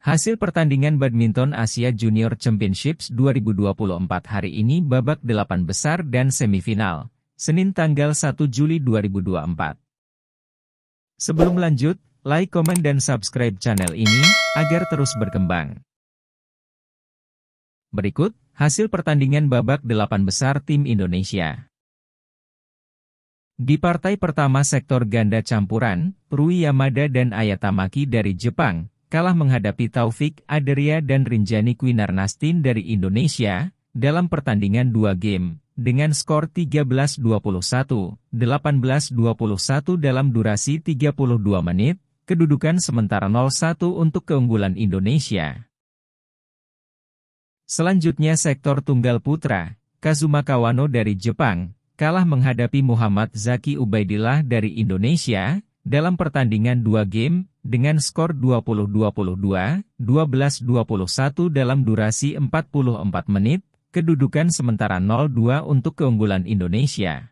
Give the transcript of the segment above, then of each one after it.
Hasil pertandingan badminton Asia Junior Championships 2024 hari ini babak delapan besar dan semifinal, Senin tanggal 1 Juli 2024. Sebelum lanjut, like, komen, dan subscribe channel ini, agar terus berkembang. Berikut, hasil pertandingan babak delapan besar tim Indonesia. Di partai pertama sektor ganda campuran, Rui Yamada dan Ayatamaki dari Jepang, kalah menghadapi Taufik Aderia dan Rinjani Kwinarnastin dari Indonesia, dalam pertandingan dua game, dengan skor 13-21, 18-21 dalam durasi 32 menit, kedudukan sementara 0-1 untuk keunggulan Indonesia. Selanjutnya sektor tunggal putra, Kazuma Kawano dari Jepang, kalah menghadapi Muhammad Zaki Ubaidillah dari Indonesia, dalam pertandingan dua game, dengan skor 20-22, 12-21 dalam durasi 44 menit, kedudukan sementara 0-2 untuk keunggulan Indonesia.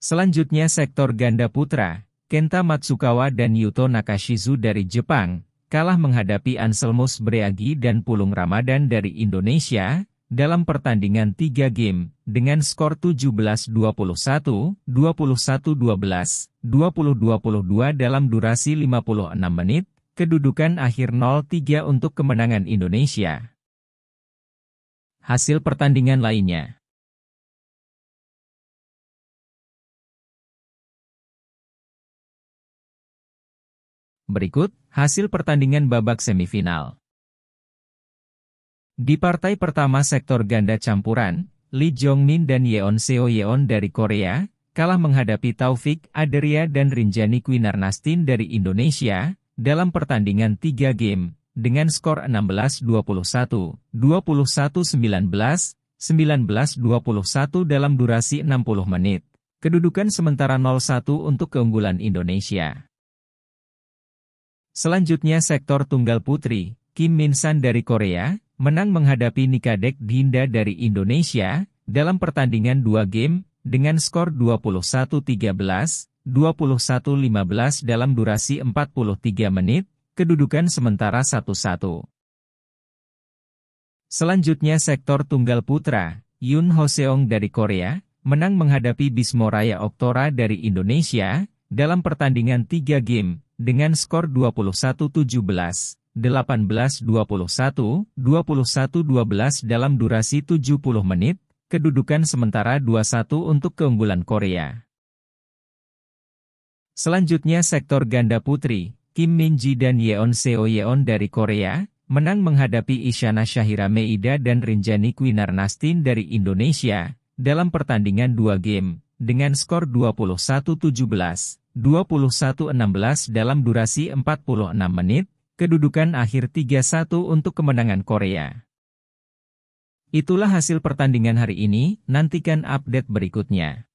Selanjutnya sektor ganda putra, Kenta Matsukawa dan Yuto Nakashizu dari Jepang, kalah menghadapi Anselmus Breagi dan Pulung Ramadan dari Indonesia, dalam pertandingan 3 game, dengan skor 17-21, 21-12, 20-22 dalam durasi 56 menit, kedudukan akhir 0-3 untuk kemenangan Indonesia. Hasil pertandingan lainnya Berikut, hasil pertandingan babak semifinal. Di partai pertama sektor ganda campuran, Lee Jung-min dan Yeon Seo Yeon dari Korea, kalah menghadapi Taufik Adria dan Rinjani Kwinarnastin dari Indonesia, dalam pertandingan 3 game, dengan skor 16-21, 21-19, 19-21 dalam durasi 60 menit. Kedudukan sementara 0-1 untuk keunggulan Indonesia. Selanjutnya sektor tunggal putri, Kim Min San dari Korea, menang menghadapi Nikadek Dinda dari Indonesia dalam pertandingan dua game dengan skor 21-13, 21-15 dalam durasi 43 menit, kedudukan sementara 1-1. Selanjutnya sektor tunggal putra, Yun Hoseong dari Korea, menang menghadapi Bismoraya Oktora dari Indonesia, dalam pertandingan 3 game, dengan skor 21-17, 18-21, 21-12 dalam durasi 70 menit, kedudukan sementara 2-1 untuk keunggulan Korea. Selanjutnya sektor ganda putri, Kim Min-ji dan Yeon Seo Yeon dari Korea, menang menghadapi Isyana Syahira Meida dan Rinjani Kwinarnastin dari Indonesia, dalam pertandingan dua game, dengan skor 21-17, 21-16 dalam durasi 46 menit, kedudukan akhir 3-1 untuk kemenangan Korea. Itulah hasil pertandingan hari ini, nantikan update berikutnya.